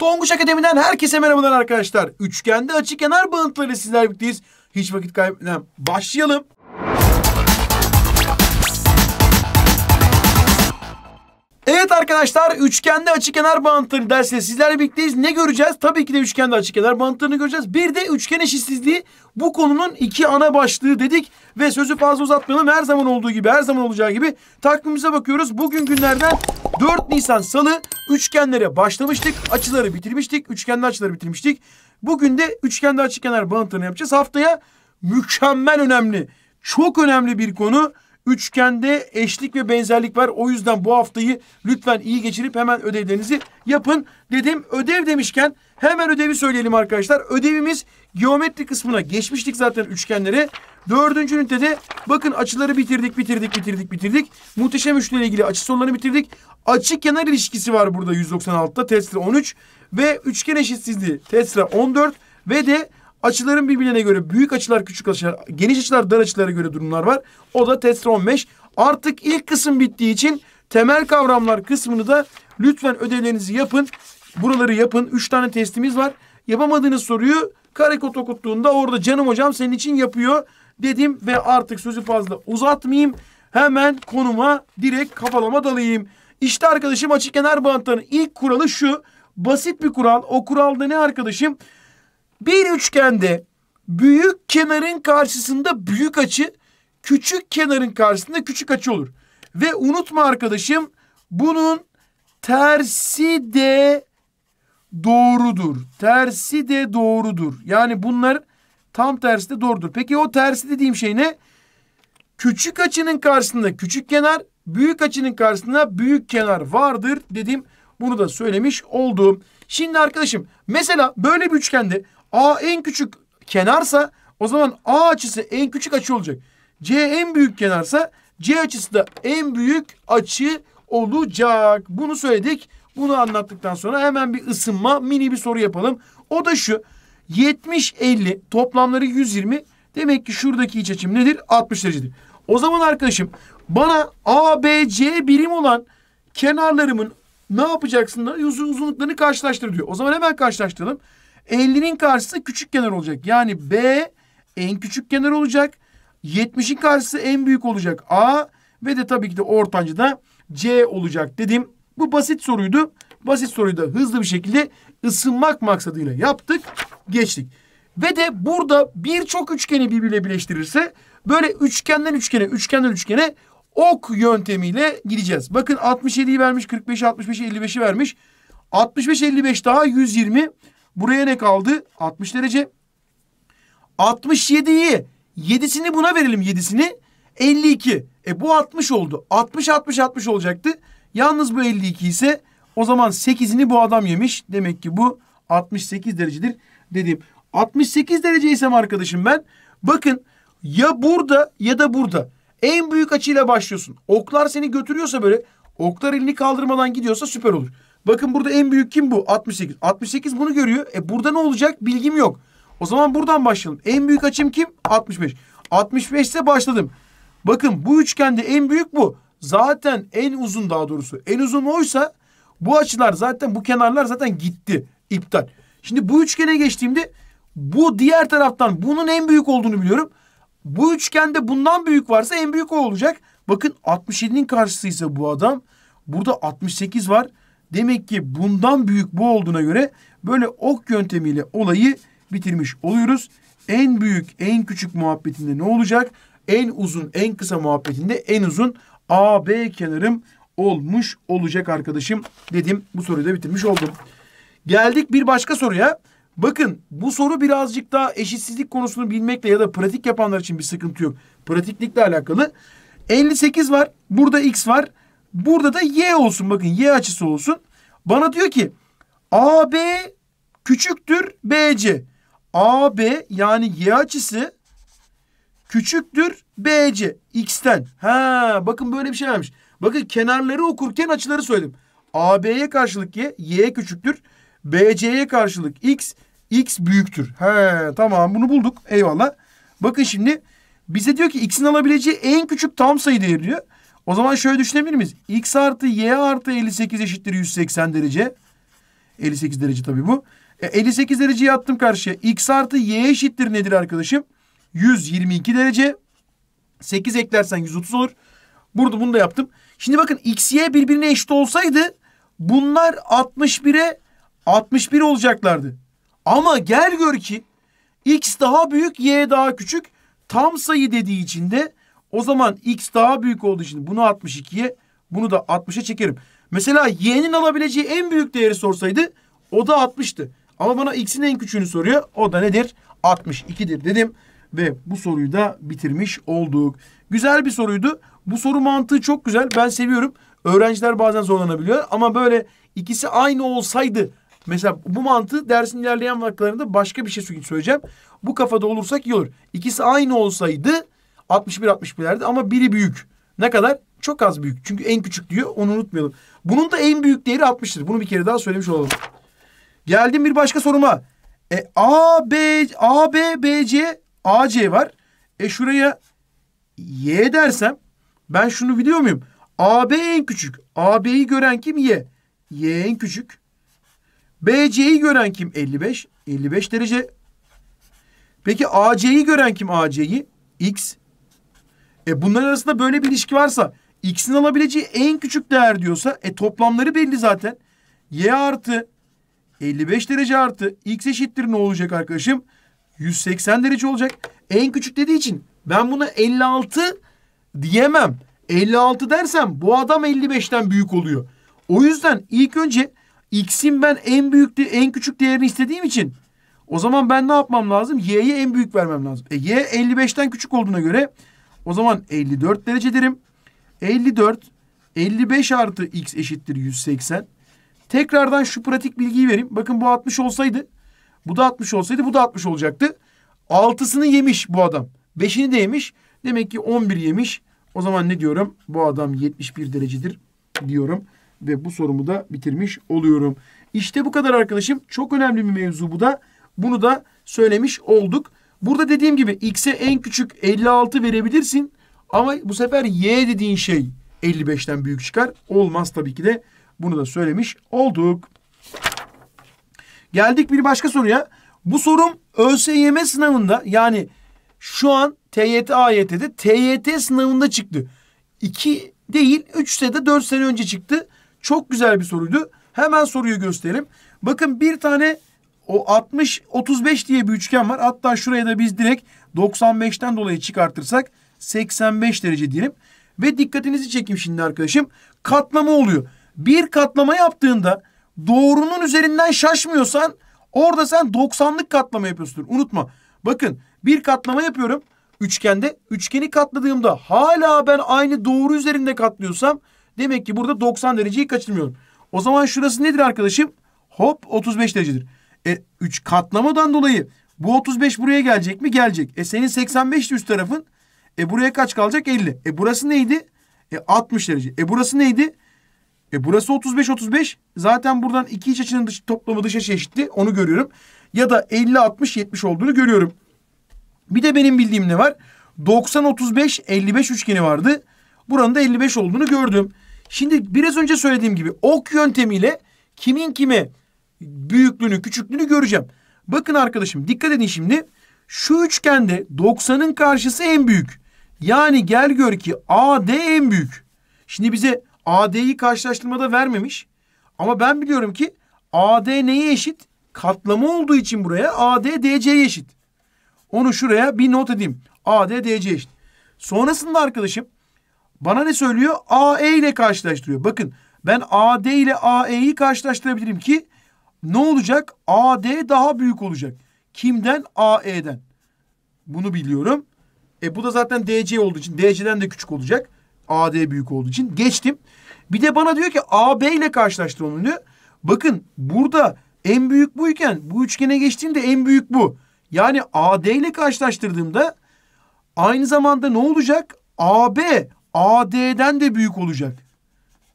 Tonguç Akademi'den herkese merhabalar arkadaşlar. Üçgende açık kenar bağıntıları sizler birlikteyiz. Hiç vakit kaybetmeden başlayalım. arkadaşlar üçgende açı kenar bağıntıları dersiyle sizlerle birlikteyiz. Ne göreceğiz? Tabii ki de üçgende açı kenar bağıntılarını göreceğiz. Bir de üçgen eşitsizliği bu konunun iki ana başlığı dedik. Ve sözü fazla uzatmayalım. Her zaman olduğu gibi, her zaman olacağı gibi takvimimize bakıyoruz. Bugün günlerden 4 Nisan Salı üçgenlere başlamıştık. Açıları bitirmiştik. Üçgende açıları bitirmiştik. Bugün de üçgende açı kenar bağıntılarını yapacağız. Haftaya mükemmel önemli, çok önemli bir konu Üçgende eşlik ve benzerlik var. O yüzden bu haftayı lütfen iyi geçirip hemen ödevlerinizi yapın. Dedim ödev demişken hemen ödevi söyleyelim arkadaşlar. Ödevimiz geometri kısmına geçmiştik zaten üçgenlere. Dördüncü ünitede bakın açıları bitirdik, bitirdik, bitirdik, bitirdik. Muhteşem üçlü ile ilgili açı sorularını bitirdik. Açı kenar ilişkisi var burada 196'da. Tesla 13 ve üçgen eşitsizliği Tesla 14 ve de Açıların birbirine göre büyük açılar, küçük açılar, geniş açılar, dar açılara göre durumlar var. O da testron 15. Artık ilk kısım bittiği için temel kavramlar kısmını da lütfen ödevlerinizi yapın. Buraları yapın. Üç tane testimiz var. Yapamadığınız soruyu kare karekot okuttuğunda orada canım hocam senin için yapıyor dedim ve artık sözü fazla uzatmayayım. Hemen konuma direkt kafalama dalayım. İşte arkadaşım açık kenar bantlarının ilk kuralı şu. Basit bir kural. O kuralda ne Arkadaşım bir üçgende büyük kenarın karşısında büyük açı, küçük kenarın karşısında küçük açı olur. Ve unutma arkadaşım bunun tersi de doğrudur. Tersi de doğrudur. Yani bunlar tam tersi de doğrudur. Peki o tersi dediğim şey ne? Küçük açının karşısında küçük kenar, büyük açının karşısında büyük kenar vardır dedim. Bunu da söylemiş oldum. Şimdi arkadaşım mesela böyle bir üçgende A en küçük kenarsa o zaman A açısı en küçük açı olacak. C en büyük kenarsa C açısı da en büyük açı olacak. Bunu söyledik. Bunu anlattıktan sonra hemen bir ısınma mini bir soru yapalım. O da şu. 70-50 toplamları 120. Demek ki şuradaki iç açım nedir? 60 derecedir. O zaman arkadaşım bana ABC birim olan kenarlarımın ne yapacaksın? Uzunluklarını karşılaştır diyor. O zaman hemen karşılaştıralım. 50'nin karşısı küçük kenar olacak. Yani B en küçük kenar olacak. 70'in karşısı en büyük olacak A ve de tabii ki de ortancı da C olacak dedim. Bu basit soruydu. Basit soruyu da hızlı bir şekilde ısınmak maksadıyla yaptık. Geçtik. Ve de burada birçok üçgeni birbirle birleştirirse böyle üçgenden üçgene, üçgenden üçgene ok yöntemiyle gideceğiz. Bakın 67'yi vermiş, 45'i, 65'i, 55'i vermiş. 65, 55 daha 120. Buraya ne kaldı? 60 derece. 67'yi 7'sini buna verelim 7'sini. 52. E bu 60 oldu. 60 60 60 olacaktı. Yalnız bu 52 ise o zaman 8'ini bu adam yemiş. Demek ki bu 68 derecedir dedim. 68 dereceysem arkadaşım ben bakın ya burada ya da burada en büyük açıyla başlıyorsun. Oklar seni götürüyorsa böyle oklar elini kaldırmadan gidiyorsa süper olur. Bakın burada en büyük kim bu? 68. 68 bunu görüyor. E burada ne olacak? Bilgim yok. O zaman buradan başlayalım. En büyük açım kim? 65. 65 ise başladım. Bakın bu üçgende en büyük bu. Zaten en uzun daha doğrusu. En uzun oysa bu açılar zaten bu kenarlar zaten gitti. iptal. Şimdi bu üçgene geçtiğimde bu diğer taraftan bunun en büyük olduğunu biliyorum. Bu üçgende bundan büyük varsa en büyük o olacak. Bakın 67'nin karşısı ise bu adam. Burada 68 var. Demek ki bundan büyük bu olduğuna göre böyle ok yöntemiyle olayı bitirmiş oluyoruz. En büyük, en küçük muhabbetinde ne olacak? En uzun, en kısa muhabbetinde en uzun AB kenarım olmuş olacak arkadaşım dedim. Bu soruyu da bitirmiş oldum. Geldik bir başka soruya. Bakın bu soru birazcık daha eşitsizlik konusunu bilmekle ya da pratik yapanlar için bir sıkıntı yok. Pratiklikle alakalı. 58 var. Burada x var. Burada da y olsun. Bakın y açısı olsun. Bana diyor ki AB küçüktür BC. AB yani y açısı küçüktür BC x'ten. Ha bakın böyle bir şey vermiş. Bakın kenarları okurken açıları söyledim. AB'ye karşılık y, y küçüktür. BC'ye karşılık x, x büyüktür. He tamam bunu bulduk. Eyvallah. Bakın şimdi bize diyor ki x'in alabileceği en küçük tam sayı değeri diyor. O zaman şöyle düşünebilir miyiz? X artı Y artı 58 eşittir 180 derece. 58 derece tabii bu. E, 58 dereceyi attım karşıya. X artı Y eşittir nedir arkadaşım? 122 derece. 8 eklersen 130 olur. Burada bunu da yaptım. Şimdi bakın X, Y birbirine eşit olsaydı bunlar 61'e 61 olacaklardı. Ama gel gör ki X daha büyük, Y daha küçük. Tam sayı dediği için de o zaman x daha büyük olduğu için bunu 62'ye bunu da 60'a çekerim. Mesela y'nin alabileceği en büyük değeri sorsaydı o da 60'tı. Ama bana x'in en küçüğünü soruyor. O da nedir? 62'dir dedim. Ve bu soruyu da bitirmiş olduk. Güzel bir soruydu. Bu soru mantığı çok güzel. Ben seviyorum. Öğrenciler bazen zorlanabiliyor. Ama böyle ikisi aynı olsaydı. Mesela bu mantığı dersin ilerleyen vakitlerinde başka bir şey söyleyeceğim. Bu kafada olursak iyi olur. İkisi aynı olsaydı 61-61'lerde ama biri büyük. Ne kadar? Çok az büyük. Çünkü en küçük diyor. Onu unutmayalım. Bunun da en büyük değeri 60'tır. Bunu bir kere daha söylemiş olalım. Geldim bir başka soruma. E, A, B, A, B, B, C, A, C var. E şuraya Y dersem ben şunu biliyor muyum? A, B en küçük. A, B'yi gören kim? Y. Y en küçük. B, C'yi gören kim? 55. 55 derece. Peki A, C'yi gören kim A, C'yi? X. E bunlar arasında böyle bir ilişki varsa x'in alabileceği en küçük değer diyorsa e toplamları belli zaten. y artı 55 derece artı x eşittir ne olacak arkadaşım? 180 derece olacak. En küçük dediği için ben buna 56 diyemem. 56 dersem bu adam 55'ten büyük oluyor. O yüzden ilk önce x'in ben en büyük de, en küçük değerini istediğim için o zaman ben ne yapmam lazım? y'ye en büyük vermem lazım. E y 55'ten küçük olduğuna göre o zaman 54 derece derim. 54, 55 artı x eşittir 180. Tekrardan şu pratik bilgiyi vereyim. Bakın bu 60 olsaydı, bu da 60 olsaydı bu da 60 olacaktı. Altısını yemiş bu adam. Beşini de yemiş. Demek ki 11 yemiş. O zaman ne diyorum? Bu adam 71 derecedir diyorum. Ve bu sorumu da bitirmiş oluyorum. İşte bu kadar arkadaşım. Çok önemli bir mevzu bu da. Bunu da söylemiş olduk. Burada dediğim gibi x'e en küçük 56 verebilirsin. Ama bu sefer y dediğin şey 55'ten büyük çıkar. Olmaz tabii ki de. Bunu da söylemiş olduk. Geldik bir başka soruya. Bu sorum ÖSYM sınavında yani şu an TYT AYT'de TYT sınavında çıktı. 2 değil 3 de 4 sene önce çıktı. Çok güzel bir soruydu. Hemen soruyu gösterelim. Bakın bir tane o 60-35 diye bir üçgen var. Hatta şuraya da biz direkt 95'ten dolayı çıkartırsak 85 derece diyelim. Ve dikkatinizi çekeyim şimdi arkadaşım. Katlama oluyor. Bir katlama yaptığında doğrunun üzerinden şaşmıyorsan orada sen 90'lık katlama yapıyorsun. Unutma. Bakın bir katlama yapıyorum. Üçgende üçgeni katladığımda hala ben aynı doğru üzerinde katlıyorsam demek ki burada 90 dereceyi kaçırmıyorum. O zaman şurası nedir arkadaşım? Hop 35 derecedir. E 3 katlamadan dolayı bu 35 buraya gelecek mi? Gelecek. E senin 85 üst tarafın. E buraya kaç kalacak? 50. E burası neydi? E 60 derece. E burası neydi? E burası 35 35. Zaten buradan iki iç açının dış, toplamı dış açı eşitti. Onu görüyorum. Ya da 50 60 70 olduğunu görüyorum. Bir de benim bildiğim ne var? 90 35 55 üçgeni vardı. Buranın da 55 olduğunu gördüm. Şimdi biraz önce söylediğim gibi ok yöntemiyle kimin kime büyüklüğünü, küçüklüğünü göreceğim. Bakın arkadaşım dikkat edin şimdi. Şu üçgende 90'ın karşısı en büyük. Yani gel gör ki AD en büyük. Şimdi bize AD'yi karşılaştırmada vermemiş. Ama ben biliyorum ki AD neye eşit? Katlama olduğu için buraya AD DC'ye eşit. Onu şuraya bir not edeyim. AD DC eşit. Sonrasında arkadaşım bana ne söylüyor? AE ile karşılaştırıyor. Bakın ben AD ile AE'yi karşılaştırabilirim ki ne olacak? AD daha büyük olacak. Kimden? AE'den. Bunu biliyorum. E bu da zaten DC olduğu için DC'den de küçük olacak. AD büyük olduğu için. Geçtim. Bir de bana diyor ki AB ile karşılaştır onu diyor. Bakın burada en büyük buyken bu üçgene geçtiğimde en büyük bu. Yani AD ile karşılaştırdığımda aynı zamanda ne olacak? AB AD'den de büyük olacak.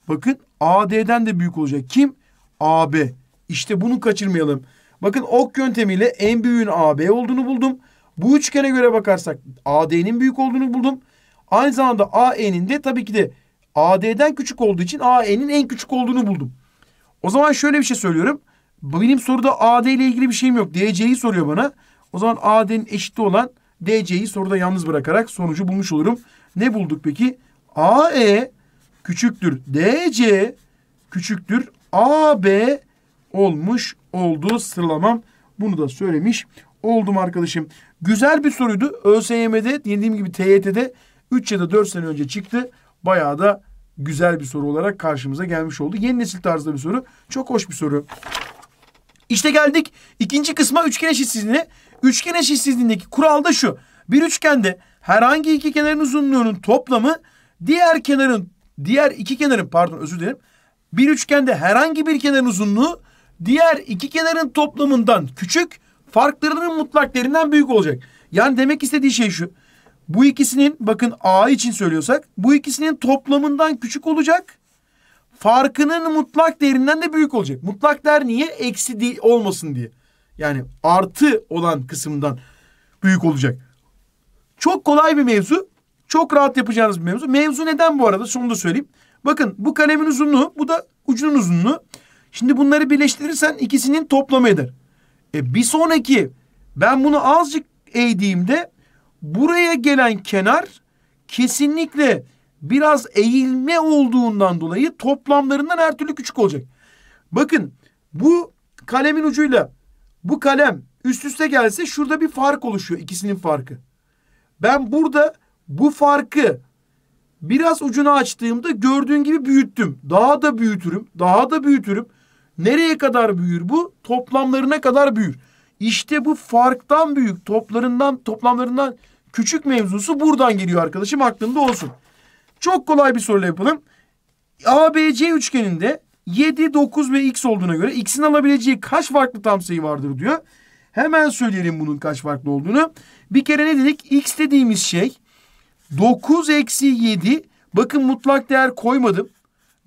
Bakın AD'den de büyük olacak. Kim? AB. İşte bunu kaçırmayalım. Bakın ok yöntemiyle en büyüğün AB olduğunu buldum. Bu üçgene göre bakarsak AD'nin büyük olduğunu buldum. Aynı zamanda AE'nin de tabii ki de AD'den küçük olduğu için AE'nin en küçük olduğunu buldum. O zaman şöyle bir şey söylüyorum. Benim soruda AD ile ilgili bir şeyim yok. DC'yi soruyor bana. O zaman AD'nin eşit olan DC'yi soruda yalnız bırakarak sonucu bulmuş olurum. Ne bulduk peki? AE küçüktür DC küçüktür AB olmuş oldu sıralamam. Bunu da söylemiş oldum arkadaşım. Güzel bir soruydu. ÖSYM'de dediğim gibi TYT'de 3 ya da 4 sene önce çıktı. Bayağı da güzel bir soru olarak karşımıza gelmiş oldu. Yeni nesil tarzda bir soru. Çok hoş bir soru. İşte geldik ikinci kısma üçgen eşitsizliğine. Üçgen eşitsizliğindeki kural da şu. Bir üçgende herhangi iki kenarın uzunluğunun toplamı diğer kenarın diğer iki kenarın pardon özür dilerim. Bir üçgende herhangi bir kenarın uzunluğu diğer iki kenarın toplamından küçük, farklarının mutlak değerinden büyük olacak. Yani demek istediği şey şu. Bu ikisinin bakın A için söylüyorsak bu ikisinin toplamından küçük olacak. Farkının mutlak değerinden de büyük olacak. Mutlak değer niye? Eksi değil, olmasın diye. Yani artı olan kısımdan büyük olacak. Çok kolay bir mevzu. Çok rahat yapacağınız bir mevzu. Mevzu neden bu arada? Sonunda söyleyeyim. Bakın bu kalemin uzunluğu, bu da ucunun uzunluğu. Şimdi bunları birleştirirsen ikisinin toplamıdır. E bir sonraki ben bunu azıcık eğdiğimde buraya gelen kenar kesinlikle biraz eğilme olduğundan dolayı toplamlarından her türlü küçük olacak. Bakın bu kalemin ucuyla bu kalem üst üste gelse şurada bir fark oluşuyor ikisinin farkı. Ben burada bu farkı biraz ucunu açtığımda gördüğün gibi büyüttüm. Daha da büyütürüm, daha da büyütürüm. Nereye kadar büyür bu? Toplamlarına kadar büyür. İşte bu farktan büyük, toplarından, toplamlarından küçük mevzusu buradan geliyor arkadaşım. Aklında olsun. Çok kolay bir soru yapalım. ABC üçgeninde 7, 9 ve x olduğuna göre x'in alabileceği kaç farklı tam sayı vardır diyor. Hemen söyleyelim bunun kaç farklı olduğunu. Bir kere ne dedik? x dediğimiz şey 9 eksi 7. Bakın mutlak değer koymadım.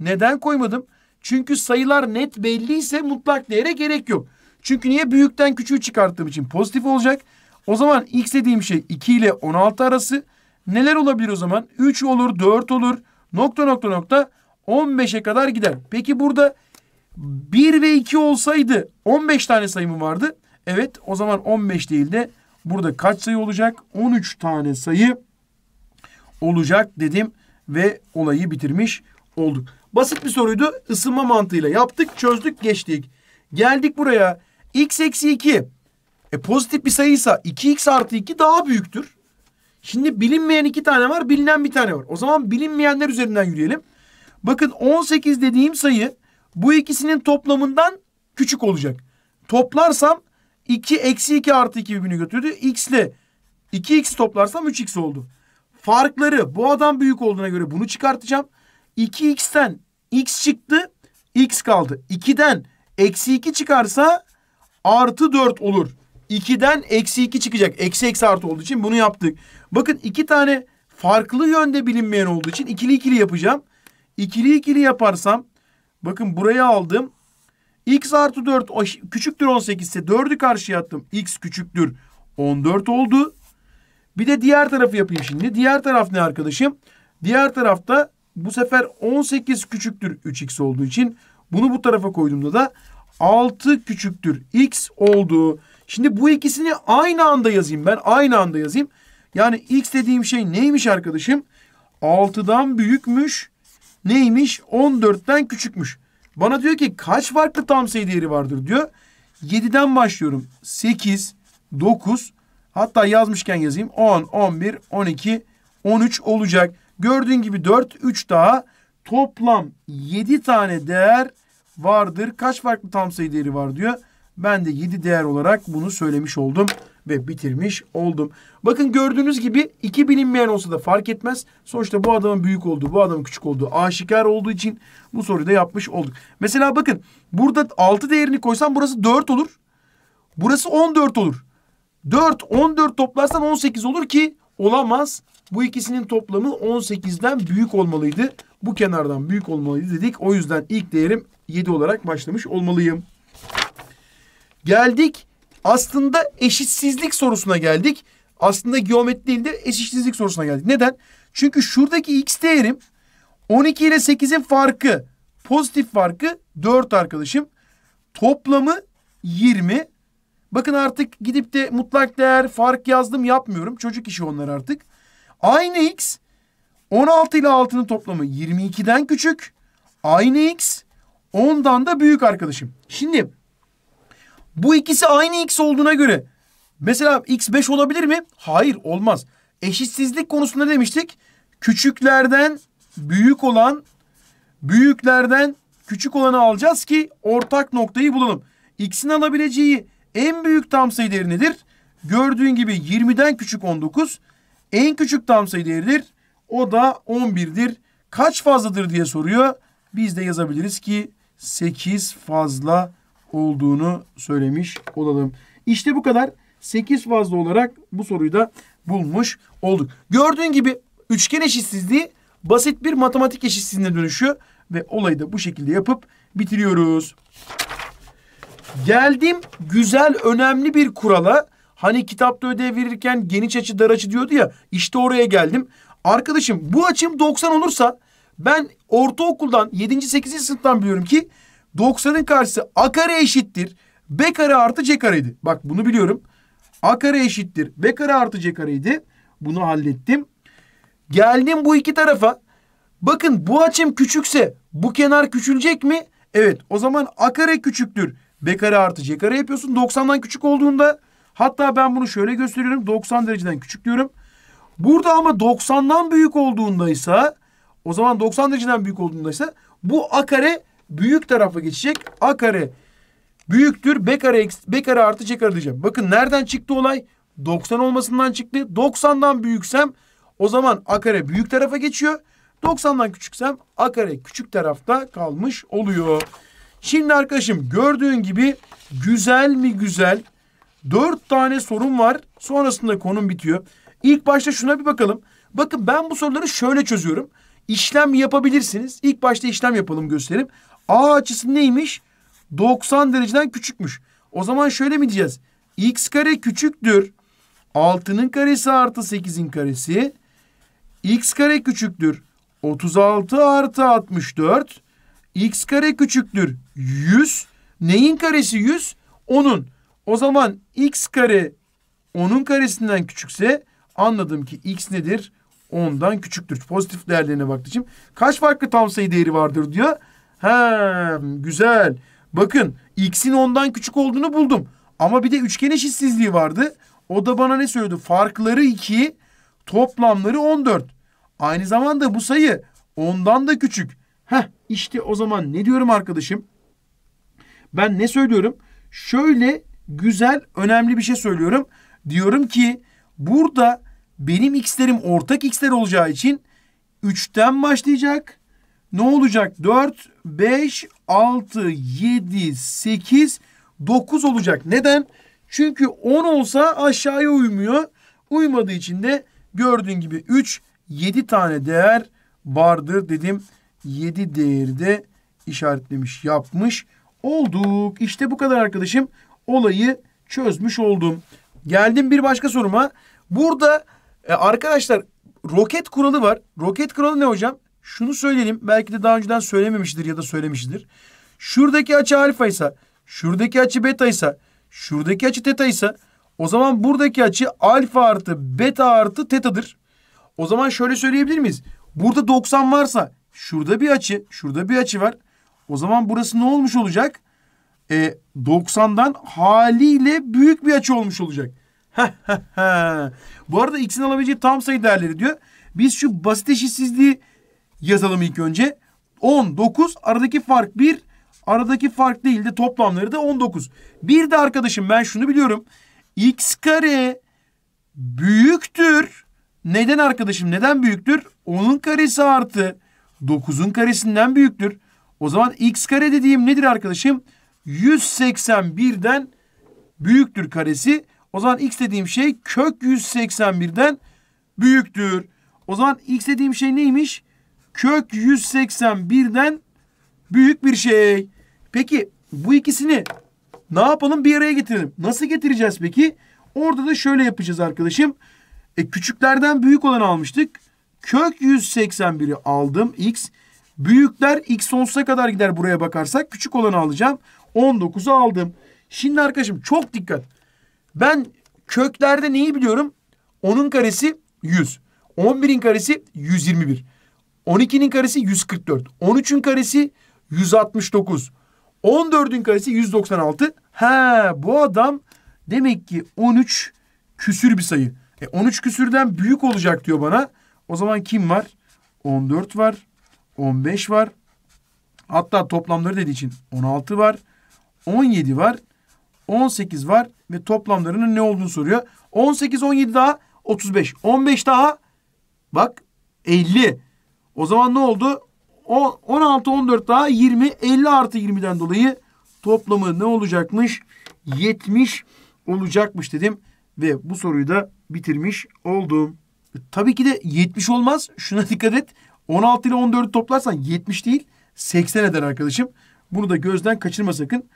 Neden koymadım? Çünkü sayılar net belliyse mutlak değere gerek yok. Çünkü niye büyükten küçüğü çıkarttığım için pozitif olacak. O zaman x dediğim şey 2 ile 16 arası. Neler olabilir o zaman? 3 olur, 4 olur. Nokta nokta nokta 15'e kadar gider. Peki burada 1 ve 2 olsaydı 15 tane sayımı vardı. Evet o zaman 15 değil de burada kaç sayı olacak? 13 tane sayı olacak dedim ve olayı bitirmiş olduk. Basit bir soruydu. Isınma mantığıyla yaptık, çözdük, geçtik. Geldik buraya. X eksi 2. E pozitif bir sayıysa 2x artı 2 daha büyüktür. Şimdi bilinmeyen iki tane var, bilinen bir tane var. O zaman bilinmeyenler üzerinden yürüyelim. Bakın 18 dediğim sayı bu ikisinin toplamından küçük olacak. Toplarsam 2 eksi 2 artı 2 birbirini götürdü. X ile 2x toplarsam 3x oldu. Farkları bu adam büyük olduğuna göre bunu çıkartacağım. 2x'ten x çıktı x kaldı. 2'den eksi 2 çıkarsa artı 4 olur. 2'den eksi 2 çıkacak. Eksi eksi artı olduğu için bunu yaptık. Bakın iki tane farklı yönde bilinmeyen olduğu için ikili ikili yapacağım. İkili ikili yaparsam bakın buraya aldım. X artı 4 küçüktür 18 ise 4'ü karşıya attım. X küçüktür 14 oldu. Bir de diğer tarafı yapayım şimdi. Diğer taraf ne arkadaşım? Diğer tarafta bu sefer 18 küçüktür 3x olduğu için bunu bu tarafa koyduğumda da 6 küçüktür x oldu. Şimdi bu ikisini aynı anda yazayım ben. Aynı anda yazayım. Yani x dediğim şey neymiş arkadaşım? 6'dan büyükmüş. Neymiş? 14'ten küçükmüş. Bana diyor ki kaç farklı tam sayı değeri vardır diyor. 7'den başlıyorum. 8, 9 hatta yazmışken yazayım. 10, 11, 12, 13 olacak. Gördüğün gibi 4, 3 daha toplam 7 tane değer vardır. Kaç farklı tam sayı değeri var diyor. Ben de 7 değer olarak bunu söylemiş oldum ve bitirmiş oldum. Bakın gördüğünüz gibi iki bilinmeyen olsa da fark etmez. Sonuçta bu adamın büyük olduğu, bu adamın küçük olduğu aşikar olduğu için bu soruyu da yapmış olduk. Mesela bakın burada 6 değerini koysam burası 4 olur. Burası 14 olur. 4, 14 toplarsan 18 olur ki olamaz. Bu ikisinin toplamı 18'den büyük olmalıydı. Bu kenardan büyük olmalıydı dedik. O yüzden ilk değerim 7 olarak başlamış olmalıyım. Geldik. Aslında eşitsizlik sorusuna geldik. Aslında geometri değil de eşitsizlik sorusuna geldik. Neden? Çünkü şuradaki x değerim 12 ile 8'in farkı pozitif farkı 4 arkadaşım. Toplamı 20. Bakın artık gidip de mutlak değer fark yazdım yapmıyorum. Çocuk işi onlar artık. Aynı x 16 ile 6'nın toplamı 22'den küçük. Aynı x 10'dan da büyük arkadaşım. Şimdi bu ikisi aynı x olduğuna göre mesela x 5 olabilir mi? Hayır olmaz. Eşitsizlik konusunda demiştik? Küçüklerden büyük olan büyüklerden küçük olanı alacağız ki ortak noktayı bulalım. X'in alabileceği en büyük tam sayı değeri nedir? Gördüğün gibi 20'den küçük 19, en küçük tam sayı değeridir. O da 11'dir. Kaç fazladır diye soruyor. Biz de yazabiliriz ki 8 fazla olduğunu söylemiş olalım. İşte bu kadar. 8 fazla olarak bu soruyu da bulmuş olduk. Gördüğün gibi üçgen eşitsizliği basit bir matematik eşitsizliğine dönüşüyor. Ve olayı da bu şekilde yapıp bitiriyoruz. Geldim güzel önemli bir kurala. Hani kitapta ödev verirken geniş açı dar açı diyordu ya. İşte oraya geldim. Arkadaşım bu açım 90 olursa ben ortaokuldan 7. 8. sınıftan biliyorum ki 90'ın karşısı a kare eşittir. B kare artı c kareydi. Bak bunu biliyorum. A kare eşittir. B kare artı c kareydi. Bunu hallettim. Geldim bu iki tarafa. Bakın bu açım küçükse bu kenar küçülecek mi? Evet o zaman a kare küçüktür. B kare artı c kare yapıyorsun. 90'dan küçük olduğunda Hatta ben bunu şöyle gösteriyorum. 90 dereceden küçük diyorum. Burada ama 90'dan büyük olduğunda ise o zaman 90 dereceden büyük olduğunda ise bu a kare büyük tarafa geçecek. A kare büyüktür. B kare, B kare artı C kare diyeceğim. Bakın nereden çıktı olay? 90 olmasından çıktı. 90'dan büyüksem o zaman a kare büyük tarafa geçiyor. 90'dan küçüksem a kare küçük tarafta kalmış oluyor. Şimdi arkadaşım gördüğün gibi güzel mi güzel Dört tane sorun var. Sonrasında konum bitiyor. İlk başta şuna bir bakalım. Bakın ben bu soruları şöyle çözüyorum. İşlem yapabilirsiniz. İlk başta işlem yapalım göstereyim. A açısı neymiş? 90 dereceden küçükmüş. O zaman şöyle mi diyeceğiz? X kare küçüktür. 6'nın karesi artı 8'in karesi. X kare küçüktür. 36 artı 64. X kare küçüktür. 100. Neyin karesi 100? 10'un. O zaman x kare onun karesinden küçükse anladım ki x nedir? 10'dan küçüktür. Pozitif değerlerine baktığı için. Kaç farklı tam sayı değeri vardır diyor. He güzel. Bakın x'in 10'dan küçük olduğunu buldum. Ama bir de üçgen eşitsizliği vardı. O da bana ne söyledi? Farkları 2, toplamları 14. Aynı zamanda bu sayı 10'dan da küçük. Heh işte o zaman ne diyorum arkadaşım? Ben ne söylüyorum? Şöyle güzel, önemli bir şey söylüyorum. Diyorum ki burada benim x'lerim ortak x'ler olacağı için 3'ten başlayacak. Ne olacak? 4, 5, 6, 7, 8, 9 olacak. Neden? Çünkü 10 olsa aşağıya uymuyor. Uymadığı için de gördüğün gibi 3, 7 tane değer vardır dedim. 7 değeri de işaretlemiş yapmış olduk. İşte bu kadar arkadaşım olayı çözmüş oldum. Geldim bir başka soruma. Burada e, arkadaşlar roket kuralı var. Roket kuralı ne hocam? Şunu söyleyelim. Belki de daha önceden söylememiştir ya da söylemiştir. Şuradaki açı alfa ise, şuradaki açı beta ise, şuradaki açı teta ise o zaman buradaki açı alfa artı beta artı tetadır. O zaman şöyle söyleyebilir miyiz? Burada 90 varsa şurada bir açı, şurada bir açı var. O zaman burası ne olmuş olacak? e, 90'dan haliyle büyük bir açı olmuş olacak. Bu arada x'in alabileceği tam sayı değerleri diyor. Biz şu basit eşitsizliği yazalım ilk önce. 10, 9 aradaki fark 1 aradaki fark değil de toplamları da 19. Bir de arkadaşım ben şunu biliyorum. X kare büyüktür. Neden arkadaşım neden büyüktür? 10'un karesi artı 9'un karesinden büyüktür. O zaman x kare dediğim nedir arkadaşım? Arkadaşım 181'den büyüktür karesi. O zaman x dediğim şey kök 181'den büyüktür. O zaman x dediğim şey neymiş? Kök 181'den büyük bir şey. Peki bu ikisini ne yapalım bir araya getirelim. Nasıl getireceğiz peki? Orada da şöyle yapacağız arkadaşım. E, küçüklerden büyük olanı almıştık. Kök 181'i aldım x. Büyükler x sonsuza kadar gider buraya bakarsak. Küçük olanı alacağım. 19'u aldım. Şimdi arkadaşım çok dikkat. Ben köklerde neyi biliyorum? 10'un karesi 100. 11'in karesi 121. 12'nin karesi 144. 13'ün karesi 169. 14'ün karesi 196. He bu adam demek ki 13 küsür bir sayı. E 13 küsürden büyük olacak diyor bana. O zaman kim var? 14 var. 15 var. Hatta toplamları dediği için 16 var. 17 var. 18 var ve toplamlarının ne olduğunu soruyor. 18, 17 daha 35. 15 daha bak 50. O zaman ne oldu? O 16, 14 daha 20. 50 artı 20'den dolayı toplamı ne olacakmış? 70 olacakmış dedim. Ve bu soruyu da bitirmiş oldum. E, tabii ki de 70 olmaz. Şuna dikkat et. 16 ile 14'ü toplarsan 70 değil 80 eder arkadaşım. Bunu da gözden kaçırma sakın.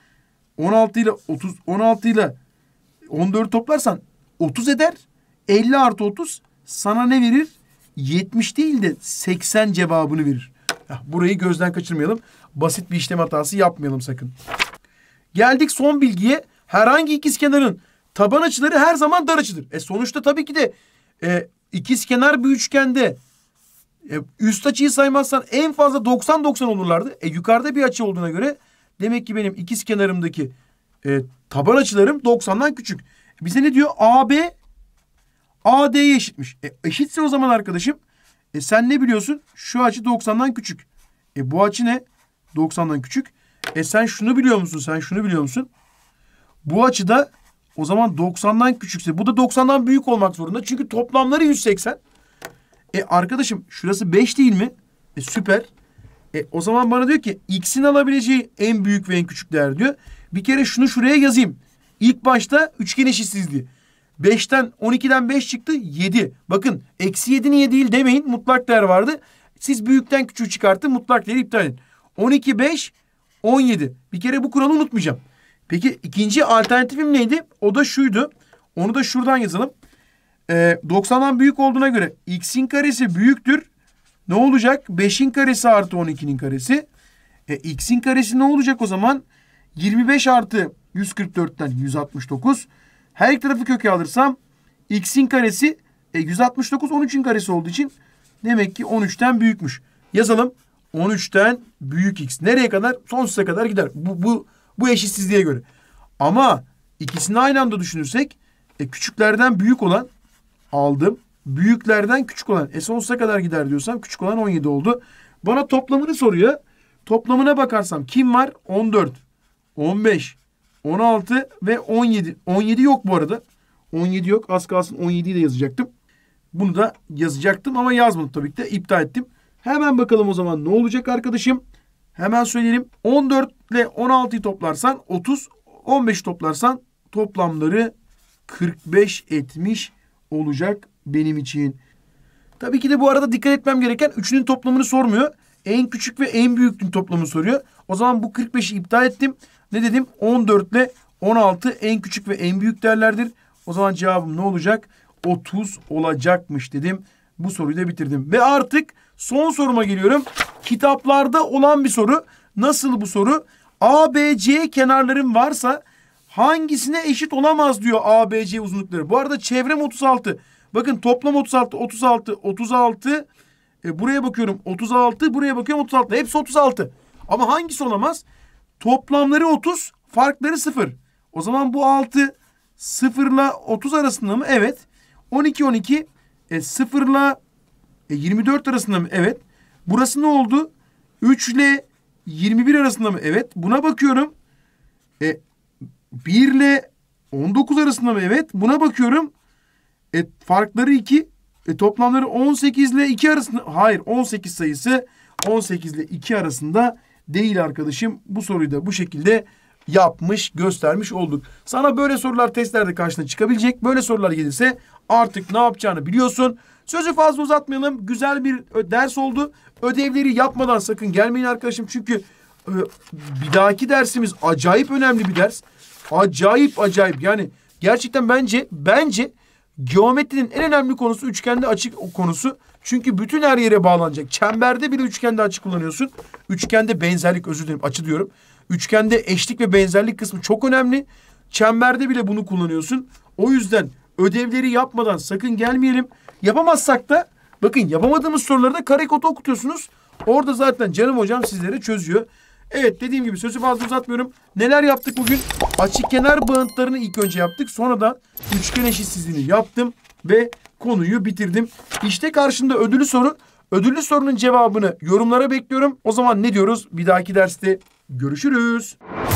16 ile 30 16 ile 14 toplarsan 30 eder. 50 artı 30 sana ne verir? 70 değil de 80 cevabını verir. Ah, burayı gözden kaçırmayalım. Basit bir işlem hatası yapmayalım sakın. Geldik son bilgiye. Herhangi ikiz kenarın taban açıları her zaman dar açıdır. E sonuçta tabii ki de e, ikiz kenar bir üçgende e, üst açıyı saymazsan en fazla 90-90 olurlardı. E yukarıda bir açı olduğuna göre Demek ki benim ikiz kenarımdaki e, taban açılarım 90'dan küçük. E, bize ne diyor? AB AD'ye eşitmiş. E, eşitse o zaman arkadaşım e, sen ne biliyorsun? Şu açı 90'dan küçük. E bu açı ne? 90'dan küçük. E sen şunu biliyor musun? Sen şunu biliyor musun? Bu açı da o zaman 90'dan küçükse bu da 90'dan büyük olmak zorunda. Çünkü toplamları 180. E arkadaşım şurası 5 değil mi? E süper. E, o zaman bana diyor ki x'in alabileceği en büyük ve en küçük değer diyor. Bir kere şunu şuraya yazayım. İlk başta üçgen eşitsizliği. 5'ten 12'den 5 çıktı 7. Bakın eksi 7 niye değil demeyin mutlak değer vardı. Siz büyükten küçüğü çıkartın mutlak değeri iptal edin. 12 5 17. Bir kere bu kuralı unutmayacağım. Peki ikinci alternatifim neydi? O da şuydu. Onu da şuradan yazalım. Ee, 90'dan büyük olduğuna göre x'in karesi büyüktür ne olacak? 5'in karesi artı 12'nin karesi. E, x'in karesi ne olacak o zaman? 25 artı 144'ten 169. Her iki tarafı köke alırsam x'in karesi e, 169 13'ün karesi olduğu için demek ki 13'ten büyükmüş. Yazalım. 13'ten büyük x. Nereye kadar? Sonsuza kadar gider. Bu, bu, bu eşitsizliğe göre. Ama ikisini aynı anda düşünürsek e, küçüklerden büyük olan aldım. Büyüklerden küçük olan. E sonsuza kadar gider diyorsam küçük olan 17 oldu. Bana toplamını soruyor. Toplamına bakarsam kim var? 14, 15, 16 ve 17. 17 yok bu arada. 17 yok. Az kalsın 17'yi de yazacaktım. Bunu da yazacaktım ama yazmadım tabii ki de. İptal ettim. Hemen bakalım o zaman ne olacak arkadaşım? Hemen söyleyelim. 14 ile 16'yı toplarsan 30, 15 toplarsan toplamları 45 etmiş olacak benim için. Tabii ki de bu arada dikkat etmem gereken üçünün toplamını sormuyor. En küçük ve en büyüklüğün toplamını soruyor. O zaman bu 45'i iptal ettim. Ne dedim? 14 ile 16 en küçük ve en büyük değerlerdir. O zaman cevabım ne olacak? 30 olacakmış dedim. Bu soruyu da bitirdim. Ve artık son soruma geliyorum. Kitaplarda olan bir soru. Nasıl bu soru? A, B, C kenarların varsa hangisine eşit olamaz diyor A, B, C uzunlukları. Bu arada çevrem 36. Bakın toplam 36, 36, 36. E, buraya bakıyorum 36, buraya bakıyorum 36. Hepsi 36. Ama hangisi olamaz? Toplamları 30, farkları 0. O zaman bu 6 0 ile 30 arasında mı? Evet. 12, 12 e, 0 ile e, 24 arasında mı? Evet. Burası ne oldu? 3 ile 21 arasında mı? Evet. Buna bakıyorum. E, 1 ile 19 arasında mı? Evet. Buna bakıyorum. E, farkları 2. E, toplamları 18 ile 2 arasında. Hayır 18 sayısı 18 ile 2 arasında değil arkadaşım. Bu soruyu da bu şekilde yapmış, göstermiş olduk. Sana böyle sorular testlerde karşına çıkabilecek. Böyle sorular gelirse artık ne yapacağını biliyorsun. Sözü fazla uzatmayalım. Güzel bir ders oldu. Ödevleri yapmadan sakın gelmeyin arkadaşım. Çünkü bir dahaki dersimiz acayip önemli bir ders. Acayip acayip yani gerçekten bence bence Geometrinin en önemli konusu üçgende açı konusu. Çünkü bütün her yere bağlanacak. Çemberde bile üçgende açık kullanıyorsun. Üçgende benzerlik özür dilerim açı diyorum. Üçgende eşlik ve benzerlik kısmı çok önemli. Çemberde bile bunu kullanıyorsun. O yüzden ödevleri yapmadan sakın gelmeyelim. Yapamazsak da bakın yapamadığımız soruları da karekota okutuyorsunuz. Orada zaten canım hocam sizlere çözüyor. Evet dediğim gibi sözü fazla uzatmıyorum. Neler yaptık bugün? Açık kenar bağıntılarını ilk önce yaptık. Sonra da üçgen eşitsizliğini yaptım ve konuyu bitirdim. İşte karşında ödülü soru. Ödüllü sorunun cevabını yorumlara bekliyorum. O zaman ne diyoruz? Bir dahaki derste görüşürüz.